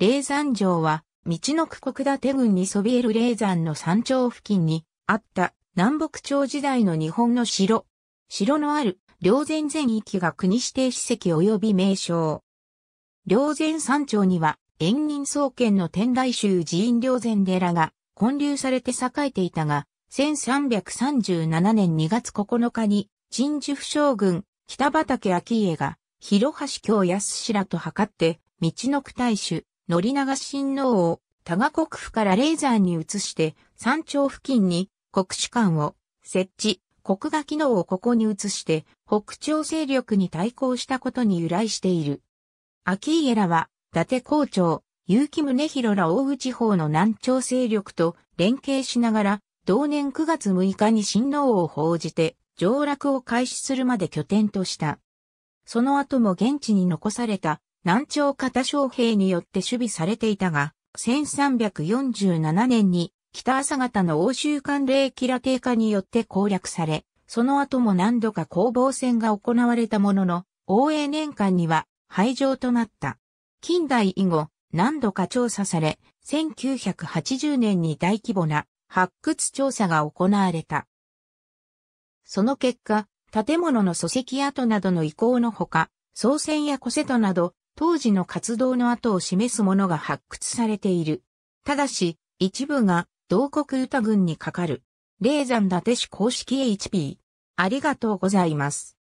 霊山城は、道の区国立郡にそびえる霊山の山頂付近にあった南北朝時代の日本の城。城のある霊山全域が国指定史跡及び名称。霊山山頂には、縁人創建の天台宗寺院霊山寺が建立されて栄えていたが、1337年2月9日に、陳寿府将軍、北畠顕家が、広橋京康らと測って、道の区大衆、乗り流し新王を多賀国府からレーザーに移して山頂付近に国主館を設置、国画機能をここに移して北朝勢力に対抗したことに由来している。秋家らは伊達校長、結城宗広ら大口方の南朝勢力と連携しながら同年9月6日に新王を報じて上落を開始するまで拠点とした。その後も現地に残された南朝方将兵によって守備されていたが、1347年に北朝方の欧州間令キラ低下によって攻略され、その後も何度か攻防戦が行われたものの、応永年間には廃城となった。近代以後、何度か調査され、1980年に大規模な発掘調査が行われた。その結果、建物の礎石跡などの遺構のほか、総船や小瀬戸など、当時の活動の跡を示すものが発掘されている。ただし、一部が、同国歌軍にかかる。霊山立志公式 HP。ありがとうございます。